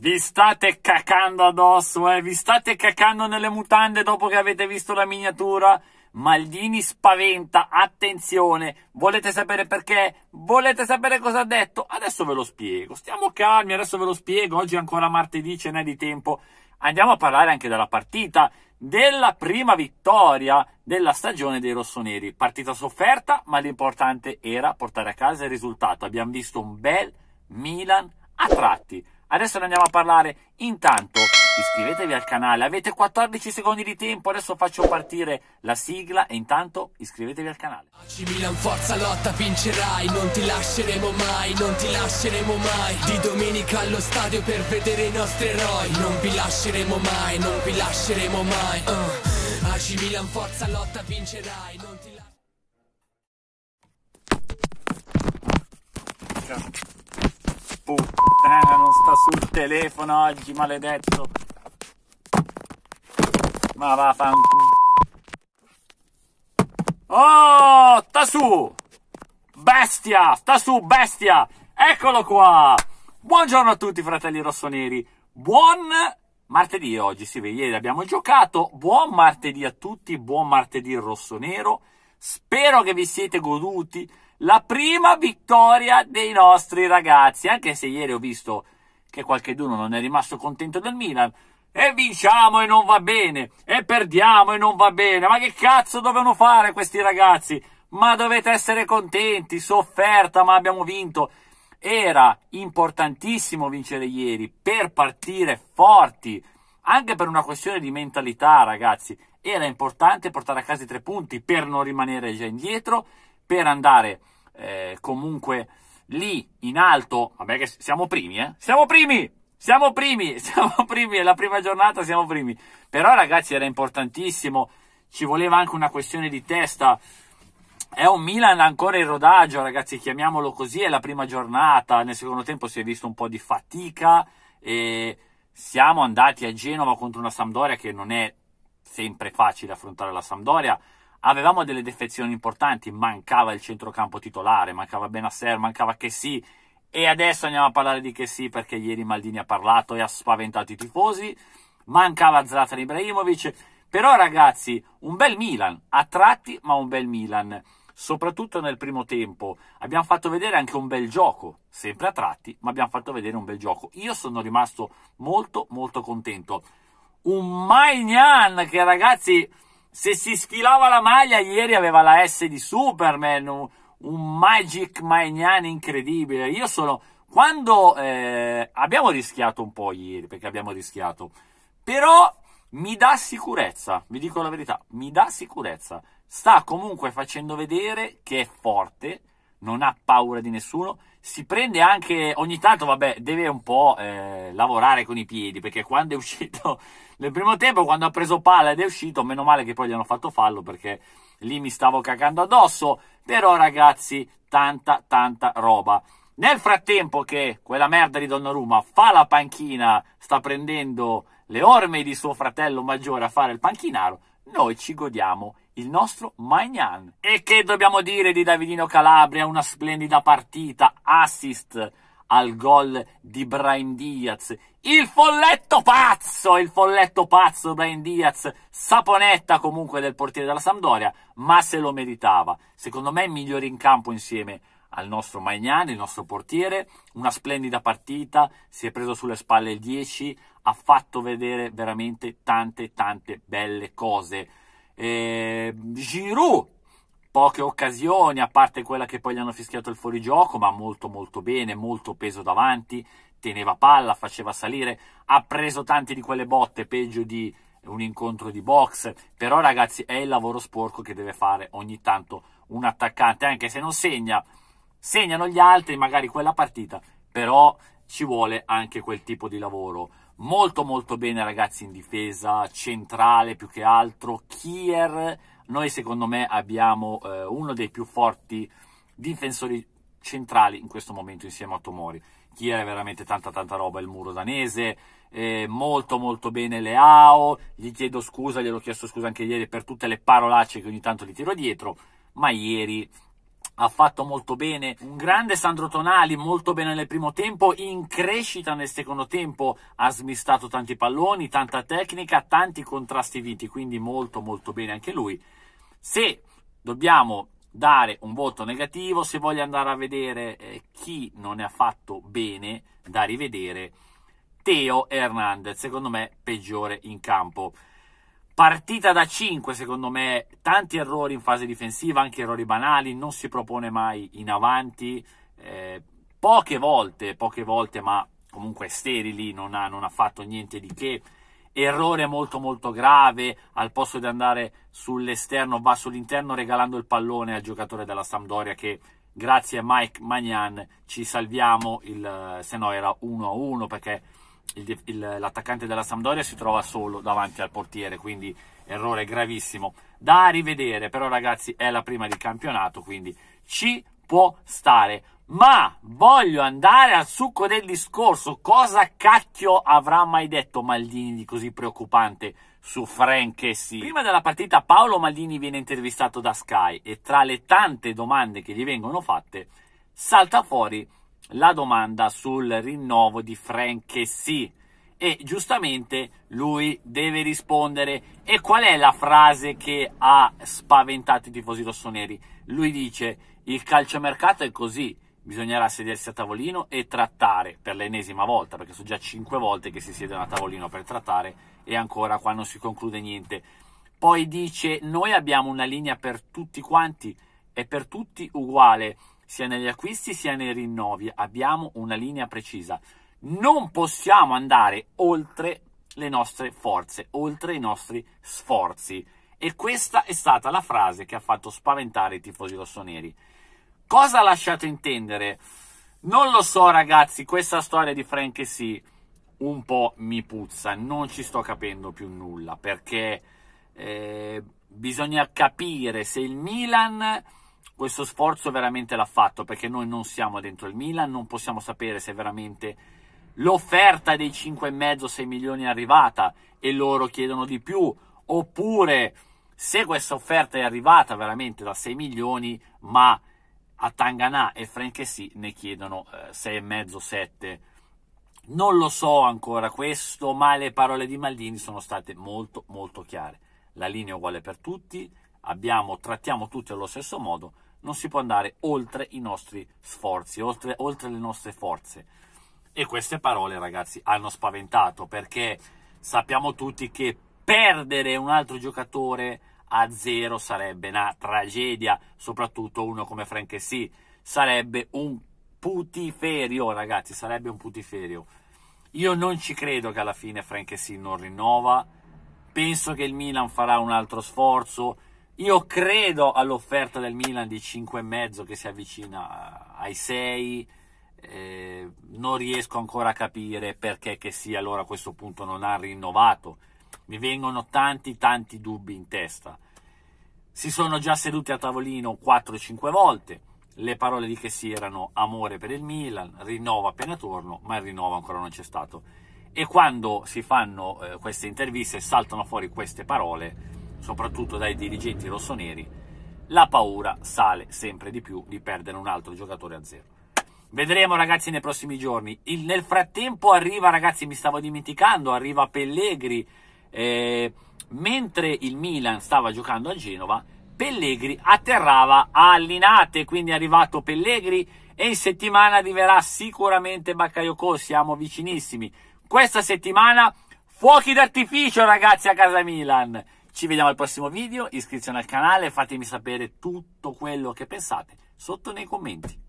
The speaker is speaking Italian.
Vi state cacando addosso, eh? Vi state cacando nelle mutande dopo che avete visto la miniatura? Maldini spaventa, attenzione, volete sapere perché? Volete sapere cosa ha detto? Adesso ve lo spiego, stiamo calmi, adesso ve lo spiego, oggi è ancora martedì, ce n'è di tempo. Andiamo a parlare anche della partita, della prima vittoria della stagione dei rossoneri. Partita sofferta, ma l'importante era portare a casa il risultato. Abbiamo visto un bel Milan a tratti Adesso ne andiamo a parlare. Intanto iscrivetevi al canale, avete 14 secondi di tempo, adesso faccio partire la sigla e intanto iscrivetevi al canale. Oggi Milan forza lotta vincerai, non ti lasceremo mai, non ti lasceremo mai. Di domenica allo stadio per vedere i nostri eroi, non vi lasceremo mai, non vi lasceremo mai. Uh. Oggi Milan forza lotta vincerai, non ti lasceremo mai puttana eh, non sta sul telefono oggi, maledetto. Ma va, fa un Oh, sta su! Bestia, sta su, bestia! Eccolo qua! Buongiorno a tutti, fratelli rossoneri. Buon martedì oggi, si vede, ieri abbiamo giocato. Buon martedì a tutti, buon martedì rossonero. Spero che vi siete goduti la prima vittoria dei nostri ragazzi, anche se ieri ho visto che qualcheduno non è rimasto contento del Milan. E vinciamo e non va bene, e perdiamo e non va bene. Ma che cazzo dovevano fare questi ragazzi? Ma dovete essere contenti, sofferta, ma abbiamo vinto. Era importantissimo vincere ieri per partire forti, anche per una questione di mentalità, ragazzi. Era importante portare a casa i tre punti per non rimanere già indietro per andare eh, comunque lì in alto. Vabbè che siamo primi, eh? Siamo primi! Siamo primi, siamo primi, è la prima giornata, siamo primi. Però ragazzi era importantissimo, ci voleva anche una questione di testa. È un Milan ancora in rodaggio, ragazzi, chiamiamolo così, è la prima giornata. Nel secondo tempo si è visto un po' di fatica e siamo andati a Genova contro una Sampdoria che non è sempre facile affrontare la Sampdoria avevamo delle defezioni importanti, mancava il centrocampo titolare, mancava Benasser, mancava che E adesso andiamo a parlare di che perché ieri Maldini ha parlato e ha spaventato i tifosi. Mancava Zlatan Ibrahimovic. Però ragazzi, un bel Milan, a tratti ma un bel Milan. Soprattutto nel primo tempo abbiamo fatto vedere anche un bel gioco, sempre a tratti, ma abbiamo fatto vedere un bel gioco. Io sono rimasto molto molto contento. Un Maignan che ragazzi se si schilava la maglia, ieri aveva la S di Superman, un, un Magic Magnan incredibile. Io sono. Quando eh, abbiamo rischiato un po' ieri, perché abbiamo rischiato, però mi dà sicurezza, vi dico la verità, mi dà sicurezza. Sta comunque facendo vedere che è forte, non ha paura di nessuno, si prende anche ogni tanto, vabbè, deve un po' eh, lavorare con i piedi, perché quando è uscito nel primo tempo, quando ha preso palla ed è uscito, meno male che poi gli hanno fatto fallo perché lì mi stavo cacando addosso. Però, ragazzi, tanta, tanta roba. Nel frattempo che quella merda di Donnarumma fa la panchina, sta prendendo le orme di suo fratello maggiore a fare il panchinaro, noi ci godiamo il nostro Magnan. E che dobbiamo dire di Davidino Calabria? Una splendida partita, assist al gol di Brian Diaz. Il folletto pazzo, il folletto pazzo Brian Diaz, saponetta comunque del portiere della Sampdoria, ma se lo meritava. Secondo me il migliore in campo insieme al nostro Magnani, il nostro portiere, una splendida partita, si è preso sulle spalle il 10, ha fatto vedere veramente tante tante belle cose. Eh, Giroud poche occasioni, a parte quella che poi gli hanno fischiato il fuorigioco, ma molto molto bene, molto peso davanti, teneva palla, faceva salire, ha preso tante di quelle botte, peggio di un incontro di box, però ragazzi è il lavoro sporco che deve fare ogni tanto un attaccante, anche se non segna, segnano gli altri magari quella partita, però ci vuole anche quel tipo di lavoro. Molto molto bene ragazzi in difesa, centrale più che altro, Kier noi secondo me abbiamo eh, uno dei più forti difensori centrali in questo momento insieme a Tomori. Chiera è veramente tanta tanta roba, il muro danese, eh, molto molto bene Leao, gli chiedo scusa, gliel'ho chiesto scusa anche ieri per tutte le parolacce che ogni tanto gli tiro dietro, ma ieri ha fatto molto bene, un grande Sandro Tonali, molto bene nel primo tempo, in crescita nel secondo tempo, ha smistato tanti palloni, tanta tecnica, tanti contrasti vinti, quindi molto molto bene anche lui. Se dobbiamo dare un voto negativo, se voglio andare a vedere eh, chi non ne ha fatto bene da rivedere, Teo Hernandez, secondo me peggiore in campo. Partita da 5, secondo me, tanti errori in fase difensiva, anche errori banali, non si propone mai in avanti, eh, poche volte, poche volte, ma comunque sterili, non ha, non ha fatto niente di che errore molto molto grave, al posto di andare sull'esterno va sull'interno regalando il pallone al giocatore della Sampdoria che grazie a Mike Magnan ci salviamo, il, se no era 1-1 perché il, il, l'attaccante della Sampdoria si trova solo davanti al portiere, quindi errore gravissimo da rivedere, però ragazzi è la prima di campionato, quindi ci può stare ma voglio andare al succo del discorso. Cosa cacchio avrà mai detto Maldini di così preoccupante su Frank sì? Prima della partita Paolo Maldini viene intervistato da Sky e tra le tante domande che gli vengono fatte salta fuori la domanda sul rinnovo di Frank sì. E giustamente lui deve rispondere. E qual è la frase che ha spaventato i tifosi rossoneri? Lui dice: Il calciomercato è così bisognerà sedersi a tavolino e trattare per l'ennesima volta, perché sono già cinque volte che si siedono a tavolino per trattare e ancora qua non si conclude niente. Poi dice noi abbiamo una linea per tutti quanti, è per tutti uguale, sia negli acquisti sia nei rinnovi, abbiamo una linea precisa. Non possiamo andare oltre le nostre forze, oltre i nostri sforzi. E questa è stata la frase che ha fatto spaventare i tifosi rossoneri. Cosa ha lasciato intendere? Non lo so, ragazzi, questa storia di Frank sì un po' mi puzza, non ci sto capendo più nulla perché eh, bisogna capire se il Milan questo sforzo veramente l'ha fatto perché noi non siamo dentro il Milan, non possiamo sapere se veramente l'offerta dei 5,5-6 milioni è arrivata e loro chiedono di più oppure se questa offerta è arrivata veramente da 6 milioni ma a Tanganà e Franchesi ne chiedono 6,5-7. Eh, non lo so ancora questo, ma le parole di Maldini sono state molto molto chiare. La linea è uguale per tutti, abbiamo, trattiamo tutti allo stesso modo, non si può andare oltre i nostri sforzi, oltre, oltre le nostre forze. E queste parole, ragazzi, hanno spaventato perché sappiamo tutti che perdere un altro giocatore a zero sarebbe una tragedia, soprattutto uno come Frank Sì, sarebbe un putiferio, ragazzi, sarebbe un putiferio. Io non ci credo che alla fine Frank Sì non rinnova. Penso che il Milan farà un altro sforzo. Io credo all'offerta del Milan di 5,5 che si avvicina ai 6. Eh, non riesco ancora a capire perché che sia allora a questo punto non ha rinnovato mi vengono tanti tanti dubbi in testa. Si sono già seduti a tavolino 4-5 volte, le parole di che si erano amore per il Milan, rinnovo appena torno, ma il rinnovo ancora non c'è stato. E quando si fanno eh, queste interviste saltano fuori queste parole, soprattutto dai dirigenti rossoneri, la paura sale sempre di più di perdere un altro giocatore a zero. Vedremo ragazzi nei prossimi giorni. Il, nel frattempo arriva, ragazzi, mi stavo dimenticando, arriva Pellegrini eh, mentre il Milan stava giocando a Genova, Pellegri atterrava a Allinate, quindi è arrivato Pellegri e in settimana arriverà sicuramente Baccaiocò, siamo vicinissimi. Questa settimana fuochi d'artificio ragazzi a casa Milan. Ci vediamo al prossimo video, iscrizione al canale, fatemi sapere tutto quello che pensate sotto nei commenti.